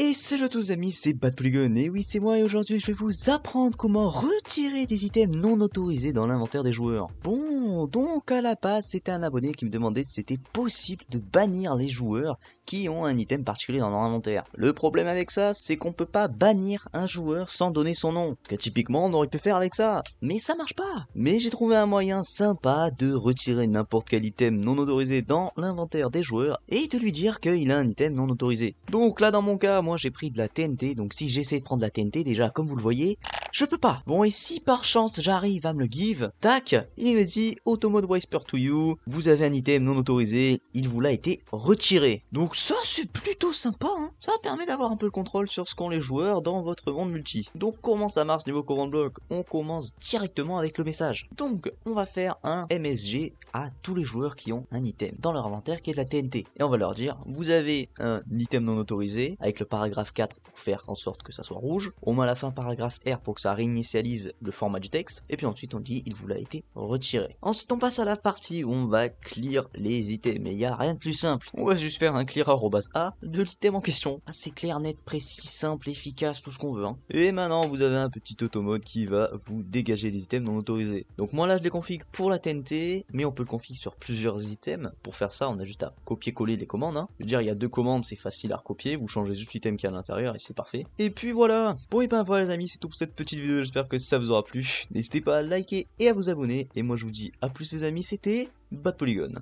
Et salut à tous amis, c'est Badplugun et oui c'est moi et aujourd'hui je vais vous apprendre comment retirer des items non autorisés dans l'inventaire des joueurs. Bon, donc à la base c'était un abonné qui me demandait si c'était possible de bannir les joueurs qui ont un item particulier dans leur inventaire. Le problème avec ça, c'est qu'on peut pas bannir un joueur sans donner son nom, que typiquement on aurait pu faire avec ça, mais ça marche pas Mais j'ai trouvé un moyen sympa de retirer n'importe quel item non autorisé dans l'inventaire des joueurs et de lui dire qu'il a un item non autorisé. Donc là dans mon cas, j'ai pris de la TNT, donc si j'essaie de prendre la TNT, déjà, comme vous le voyez, je peux pas. Bon, et si par chance j'arrive à me le give, tac, il me dit Automode Whisper to you, vous avez un item non autorisé, il vous l'a été retiré. Donc ça, c'est plutôt sympa, hein. Ça permet d'avoir un peu le contrôle sur ce qu'ont les joueurs dans votre monde multi. Donc comment ça marche niveau command block On commence directement avec le message. Donc, on va faire un MSG à tous les joueurs qui ont un item dans leur inventaire qui est la TNT. Et on va leur dire, vous avez un item non autorisé avec le par paragraphe 4 pour faire en sorte que ça soit rouge, on met à la fin paragraphe R pour que ça réinitialise le format du texte, et puis ensuite on dit il vous l'a été retiré. Ensuite on passe à la partie où on va clear les items, mais il n'y a rien de plus simple. On va juste faire un clear A de l'item en question. Assez clair, net, précis, simple, efficace, tout ce qu'on veut. Hein. Et maintenant vous avez un petit automode qui va vous dégager les items non autorisés. Donc moi là je les config pour la TNT, mais on peut le config sur plusieurs items. Pour faire ça on a juste à copier-coller les commandes. Hein. Je veux dire il y a deux commandes, c'est facile à recopier, vous changez juste l'item qui est à l'intérieur et c'est parfait. Et puis voilà Bon et ben voilà les amis, c'est tout pour cette petite vidéo, j'espère que ça vous aura plu. N'hésitez pas à liker et à vous abonner, et moi je vous dis à plus les amis, c'était Bad Polygon.